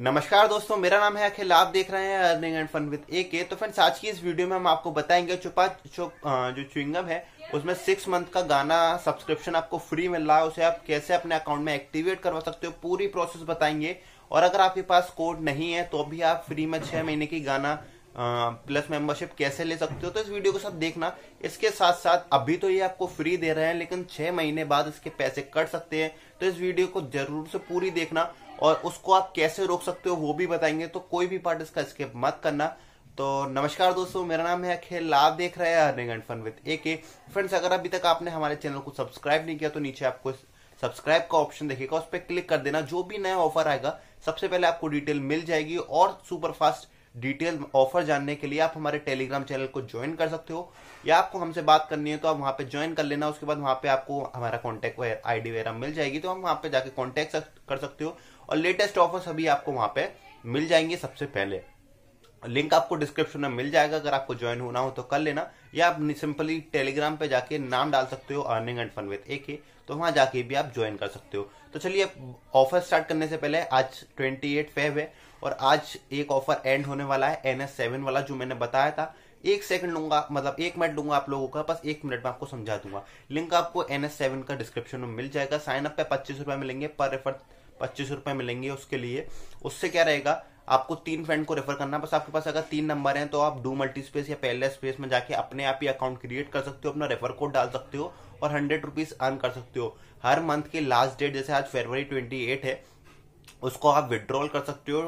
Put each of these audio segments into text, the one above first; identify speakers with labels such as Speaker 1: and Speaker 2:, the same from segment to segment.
Speaker 1: नमस्कार दोस्तों मेरा नाम है अखिल आप देख रहे हैं earning and fun with A K तो फ्रेंड्स आज की इस वीडियो में हम आपको बताएंगे चुपा चुप जो च्युइंगम है उसमें सिक्स मंथ का गाना सब्सक्रिप्शन आपको फ्री मिल रहा है उसे आप कैसे अपने अकाउंट में एक्टिवेट करवा सकते हो पूरी प्रोसेस बताएंगे और अगर आपके पास कोड नहीं है तो भी आप फ्री में छह महीने की गाना प्लस मेंबरशिप कैसे ले सकते हो तो इस वीडियो को सब देखना इसके साथ साथ अभी तो ये आपको फ्री दे रहे हैं लेकिन छह महीने बाद इसके पैसे कट सकते हैं तो इस वीडियो को जरूर से पूरी देखना और उसको आप कैसे रोक सकते हो वो भी बताएंगे तो कोई भी पार्ट इसका स्किप मत करना तो नमस्कार दोस्तों मेरा नाम है अखिल आप देख रहे हैं earning and fun with A K friends अगर अभी तक आपने हमारे चैनल को सब्सक्राइब नहीं किया तो नीचे आपको सब्सक्राइब का ऑप्शन देखेगा उस पर क्लिक कर देना जो भी नया ऑफर आएगा सबसे पहले आपको डिटेल मिल जाएगी और सुपर फास्ट डिटेल ऑफर जानने के लिए आप हमारे टेलीग्राम चैनल को ज्वाइन कर सकते हो या आपको हमसे बात करनी है तो आप वहां पे ज्वाइन कर लेना उसके बाद वहां पे आपको हमारा कॉन्टेक्ट आईडी वगैरह मिल जाएगी तो हम वहां पे जाके कॉन्टेक्ट कर सकते हो और लेटेस्ट ऑफर सभी आपको वहां पे मिल जाएंगे सबसे पहले लिंक आपको डिस्क्रिप्शन में मिल जाएगा अगर आपको ज्वाइन होना हो तो कर लेना या आप सिंपली टेलीग्राम पे जाके नाम डाल सकते हो earning and fun with A K तो वहां जाके भी आप ज्वाइन कर सकते हो तो चलिए ऑफर स्टार्ट करने से पहले आज ट्वेंटी एट फेब है और आज एक ऑफर एंड होने वाला है एन एस सेवन वाला जो मैंने बताया था एक सेकंड लूंगा मतलब एक मिनट लूंगा आप लोगों का बस एक मिनट में आपको समझा दूंगा लिंक आपको एन एस सेवन का डिस्क्रिप्शन में मिल जाएगा साइन अप पे पच्चीस रुपए मिलेंगे पर रेफर पच्चीस रुपए मिलेंगे उसके लिए उससे क्या रहेगा आपको तीन फ्रेंड को रेफर करना बस आपके पास अगर तीन नंबर हैं तो आप डू मल्टी स्पेस या पहले स्पेस में जाके अपने आप ही अकाउंट क्रिएट कर सकते हो अपना रेफर कोड डाल सकते हो और हंड्रेड रुपीज अर्न कर सकते हो हर मंथ की लास्ट डेट जैसे आज फरवरी ट्वेंटी एट है उसको आप विड्रॉल कर सकते हो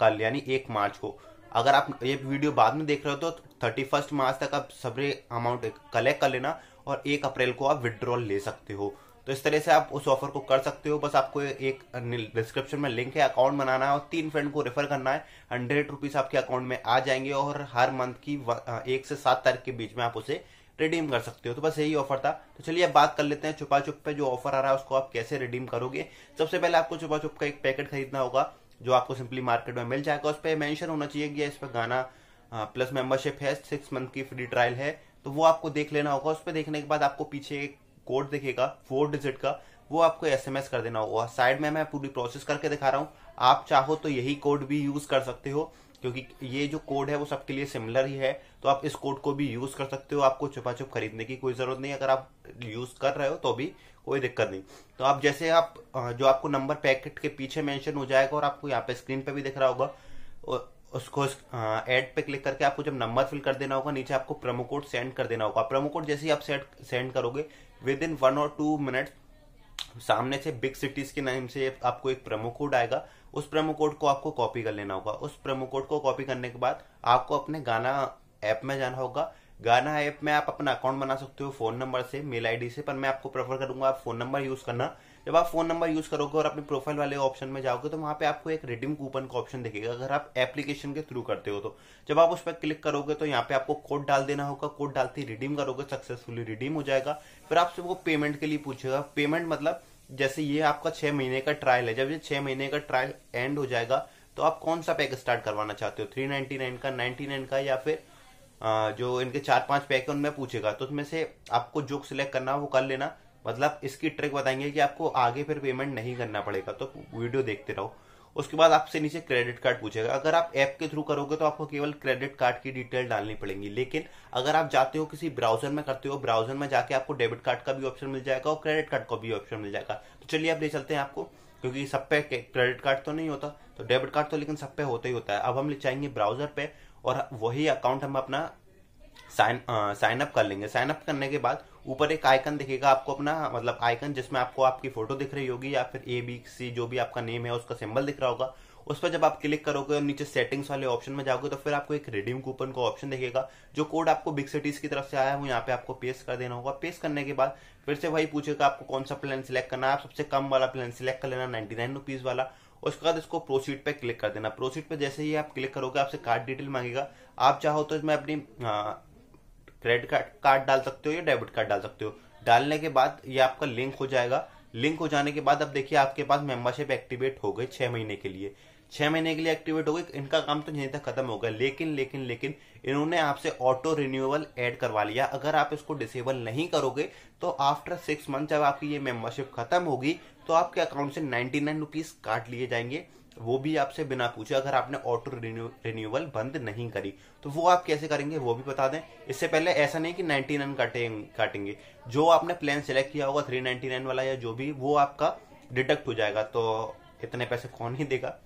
Speaker 1: कल यानी एक मार्च को अगर आप ये वीडियो बाद में देख रहे हो तो थर्टी फर्स्ट मार्च तक आप सभी अमाउंट कलेक्ट कर लेना और एक अप्रैल को आप विड्रॉल ले सकते हो तो इस तरह से आप उस ऑफर को कर सकते हो बस आपको एक डिस्क्रिप्शन में लिंक है अकाउंट बनाना है और तीन फ्रेंड को रेफर करना है हंड्रेड रुपीज आपके अकाउंट में आ जाएंगे और हर मंथ की एक से सात तारीख के बीच में आप उसे रिडीम कर सकते हो तो बस यही ऑफर था तो चलिए अब बात कर लेते हैं छुपा छुप पे जो ऑफर आ रहा है उसको आप कैसे रिडीम करोगे सबसे पहले आपको छुपा छुप का एक पैकेट खरीदना होगा जो आपको सिंपली मार्केट में मिल जाएगा उस पर मैंशन होना चाहिए कि इस पर गाना प्लस हाँ, मेंबरशिप है सिक्स मंथ की फ्री ट्रायल है तो वो आपको देख लेना होगा उस पर देखने के बाद आपको पीछे एक कोड दिखेगा फोर डिजिट का वो आपको एसएमएस कर देना होगा साइड में मैं पूरी प्रोसेस करके दिखा रहा हूँ आप चाहो तो यही कोड भी यूज कर सकते हो क्योंकि ये जो कोड है वो सबके लिए सिमिलर ही है तो आप इस कोड को भी यूज कर सकते हो आपको छुपा छुप खरीदने की कोई जरूरत नहीं अगर आप यूज कर रहे हो तो भी कोई दिक्कत नहीं तो आप जैसे आप जो आपको नंबर पैकेट के पीछे मेंशन हो जाएगा और आपको यहाँ पे स्क्रीन पे भी दिख रहा होगा उसको एड पे क्लिक करके आपको जब नंबर फिल कर देना होगा नीचे आपको प्रोमो कोड सेंड कर देना होगा प्रोमो कोड जैसे ही आप सेट सेंड करोगे विद इन वन और टू मिनट सामने से बिग सिटीज के नाम से आपको एक प्रोमो कोड आएगा उस प्रोमो कोड को आपको कॉपी कर लेना होगा उस प्रोमो कोड को कॉपी करने के बाद आपको अपने गाना ऐप में जाना होगा गाना ऐप में आप अपना अकाउंट बना सकते हो फोन नंबर से मेल आईडी से पर मैं आपको प्रेफर करूंगा आप फोन नंबर यूज करना जब आप फोन नंबर यूज करोगे और अपने प्रोफाइल वाले ऑप्शन में जाओगे तो वहां पे आपको एक रिडीम कूपन का ऑप्शन दिखेगा अगर आप एप्लीकेशन के थ्रू करते हो तो जब आप उस पर क्लिक करोगे तो यहाँ पे आपको कोड डाल देना होगा कोड डालते ही रिडीम करोगे सक्सेसफुली रिडीम हो जाएगा फिर आपसे वो पेमेंट के लिए पूछेगा पेमेंट मतलब जैसे ये आपका छह महीने का ट्रायल है जब ये छह महीने का ट्रायल एंड हो जाएगा तो आप कौन सा पैक स्टार्ट करवाना चाहते हो थ्री नाइन का नाइन का या फिर जो इनके चार पांच पैक है उनमें पूछेगा तो उसमें से आपको जो सिलेक्ट करना वो कर लेना मतलब इसकी ट्रिक बताएंगे कि आपको आगे फिर पेमेंट नहीं करना पड़ेगा तो वीडियो देखते रहो उसके बाद आपसे नीचे क्रेडिट कार्ड पूछेगा अगर आप ऐप के थ्रू करोगे तो आपको केवल क्रेडिट कार्ड की डिटेल डालनी पड़ेगी लेकिन अगर आप जाते हो किसी ब्राउजर में करते हो ब्राउजर में जाके आपको डेबिट कार्ड का भी ऑप्शन मिल जाएगा और क्रेडिट कार्ड का भी ऑप्शन मिल जाएगा तो चलिए आप ले चलते हैं आपको क्योंकि सब पे क्रेडिट कार्ड तो नहीं होता तो डेबिट कार्ड तो लेकिन सब पे होता ही होता है अब हम ले जाएंगे ब्राउजर पे और वही अकाउंट हम अपना साइन साइन अप कर लेंगे साइन अप करने के बाद ऊपर एक आइकन दिखेगा आपको अपना मतलब आइकन जिसमें आपको आपकी फोटो दिख रही होगी या फिर ए बी सी जो भी आपका नेम है उसका सिंबल दिख रहा होगा उस पर जब आप क्लिक करोगे और नीचे सेटिंग्स वाले ऑप्शन में जाओगे तो फिर आपको एक रिडीम कूपन का ऑप्शन दिखेगा जो कोड आपको बिग सिटीज की तरफ से आया है वो यहाँ पे आपको पेस्ट कर देना होगा पेस्ट करने के बाद फिर से वही पूछेगा आपको कौन सा प्लान सिलेक्ट करना है आप सबसे कम वाला प्लान सिलेक्ट कर लेना नाइन्टी नाइन रुपीज वाला उसके बाद इसको प्रोसीड पे क्लिक कर देना प्रोसीड पे जैसे ही आप क्लिक करोगे आपसे कार्ड डिटेल मांगेगा आप चाहो तो इसमें अपनी क्रेडिट कार्ड कार्ड डाल सकते हो या डेबिट कार्ड डाल सकते हो डालने के बाद ये आपका लिंक हो जाएगा लिंक हो जाने के बाद अब देखिए आपके पास मेंबरशिप एक्टिवेट हो गई छह महीने के लिए छह महीने के लिए एक्टिवेट हो गई इनका काम तो यहीं तक खत्म हो गया लेकिन लेकिन लेकिन इन्होंने आपसे ऑटो रिन्यूअल ऐड करवा लिया अगर आप इसको डिसेबल नहीं करोगे तो आफ्टर सिक्स मंथ जब आपकी ये मेंबरशिप खत्म होगी तो आपके अकाउंट से नाइनटी नाइन रुपीज काट लिए जाएंगे वो भी आपसे बिना पूछे अगर आपने ऑटो रिन्यूअल बंद नहीं करी तो वो आप कैसे करेंगे वो भी बता दें इससे पहले ऐसा नहीं कि नाइनटी नाइन काटेंगे जो आपने प्लान सेलेक्ट किया होगा नाइन वाला या जो भी वो आपका डिडक्ट हो जाएगा तो इतने पैसे कौन ही देगा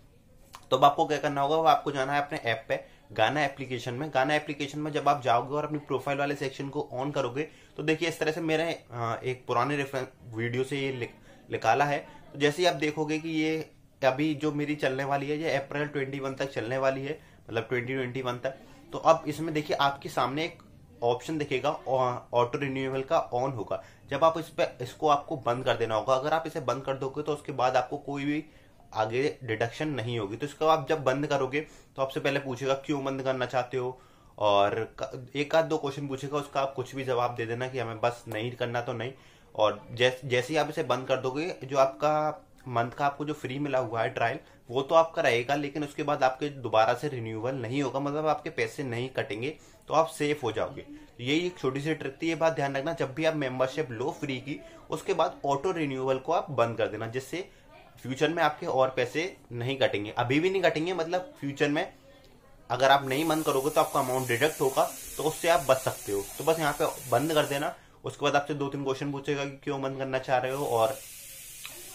Speaker 1: तो अब आपको क्या करना होगा वो आपको जाना है अपने ऐप पे गाना एप्लीकेशन में गाना एप्लीकेशन में जब आप जाओगे और अपनी प्रोफाइल वाले सेक्शन को ऑन करोगे तो देखिए इस तरह से मेरे एक पुराने वीडियो से ये निकाला है तो जैसे ही आप देखोगे कि ये अभी जो मेरी चलने वाली है ये अप्रैल ट्वेंटी वन तक चलने वाली है मतलब ट्वेंटी ट्वेंटी वन तक तो अब इसमें देखिए आपके सामने एक ऑप्शन दिखेगा ऑटो रिन्यूएबल का ऑन होगा जब आप इस पर इसको आपको बंद कर देना होगा अगर आप इसे बंद कर दोगे तो उसके बाद आपको कोई भी आगे डिडक्शन नहीं होगी तो इसको आप जब बंद करोगे तो आपसे पहले पूछेगा क्यों बंद करना चाहते हो और एक आध दो क्वेश्चन पूछेगा उसका आप कुछ भी जवाब दे देना कि हमें बस नहीं करना तो नहीं और जैसे जैसे ही आप इसे बंद कर दोगे जो आपका मंथ का आपको जो फ्री मिला हुआ है ट्रायल वो तो आपका रहेगा लेकिन उसके बाद आपके दोबारा से रिन्यूअल नहीं होगा मतलब आपके पैसे नहीं कटेंगे तो आप सेफ हो जाओगे यही एक छोटी सी ट्रिक थी ये बात ध्यान रखना जब भी आप मेंबरशिप लो फ्री की उसके बाद ऑटो रिन्यूअल को आप बंद कर देना जिससे फ्यूचर में आपके और पैसे नहीं कटेंगे अभी भी नहीं कटेंगे मतलब फ्यूचर में अगर आप नहीं बंद करोगे तो आपका अमाउंट डिडक्ट होगा तो उससे आप बच सकते हो तो बस यहाँ पे बंद कर देना उसके बाद आपसे दो तीन क्वेश्चन पूछेगा कि क्यों बंद करना चाह रहे हो और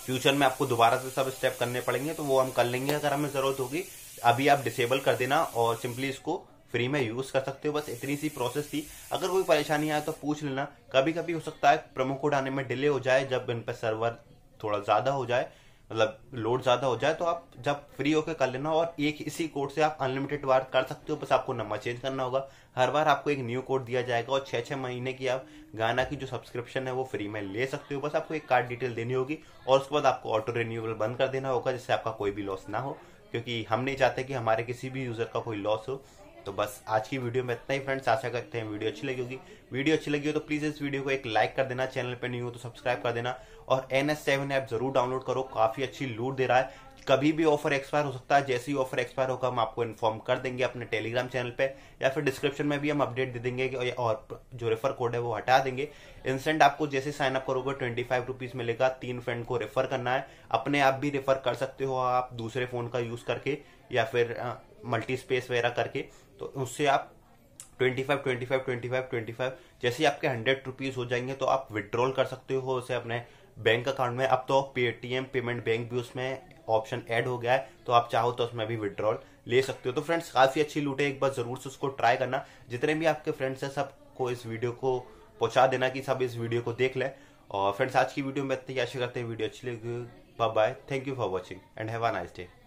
Speaker 1: फ्यूचर में आपको दोबारा से सब स्टेप करने पड़ेंगे तो वो हम कर लेंगे अगर हमें जरूरत होगी अभी आप डिसेबल कर देना और सिंपली इसको फ्री में यूज कर सकते हो बस इतनी सी प्रोसेस थी अगर कोई परेशानी आए तो पूछ लेना कभी कभी हो सकता है प्रमो कोड आने में डिले हो जाए जब इन पर सर्वर थोड़ा ज्यादा हो जाए मतलब लोड ज्यादा हो जाए तो आप जब फ्री होकर कर लेना और एक इसी कोड से आप अनलिमिटेड बार कर सकते हो बस आपको नंबर चेंज करना होगा हर बार आपको एक न्यू कोड दिया जाएगा और छह छह महीने की आप गाना की जो सब्सक्रिप्शन है वो फ्री में ले सकते हो बस आपको एक कार्ड डिटेल देनी होगी और उसके बाद आपको ऑटो रिन्यूएबल बंद कर देना होगा जिससे आपका कोई भी लॉस ना हो क्योंकि हम नहीं चाहते कि हमारे किसी भी यूज़र का कोई लॉस हो तो बस आज की वीडियो में इतना ही फ्रेंड्स आशा करते हैं वीडियो अच्छी लगी होगी वीडियो अच्छी लगी हो तो प्लीज इस वीडियो को एक लाइक कर देना चैनल पर नहीं हो तो सब्सक्राइब कर देना और एन एस सेवन ऐप जरूर डाउनलोड करो काफी अच्छी लूट दे रहा है कभी भी ऑफर एक्सपायर हो सकता है जैसे ही ऑफर एक्सपायर होगा हम आपको इन्फॉर्म कर देंगे अपने टेलीग्राम चैनल पे या फिर डिस्क्रिप्शन में भी हम अपडेट दे देंगे और जो रेफर कोड है वो हटा देंगे इंस्टेंट आपको जैसे साइन अप करोगे ट्वेंटी फाइव रुपीज मिलेगा तीन फ्रेंड को रेफर करना है अपने आप भी रेफर कर सकते हो आप दूसरे फोन का यूज करके या फिर मल्टी स्पेस वगैरह करके तो उससे आप twenty five twenty five twenty five twenty five जैसे ही आपके हंड्रेड रुपीज़ हो जाएंगे तो आप विड्रॉल कर सकते हो उसे अपने बैंक अकाउंट में अब तो पेटीएम पेमेंट बैंक भी उसमें ऑप्शन ऐड हो गया है तो आप चाहो तो उसमें भी विड्रॉल ले सकते हो तो फ्रेंड्स काफ़ी अच्छी लूट है एक बार ज़रूर से उसको ट्राई करना जितने भी आपके फ्रेंड्स हैं सबको इस वीडियो को पहुंचा देना कि सब इस वीडियो को देख लें और फ्रेंड्स आज की वीडियो में इतनी आशा करते हैं वीडियो अच्छी लगी bye bye thank you for watching and have a nice day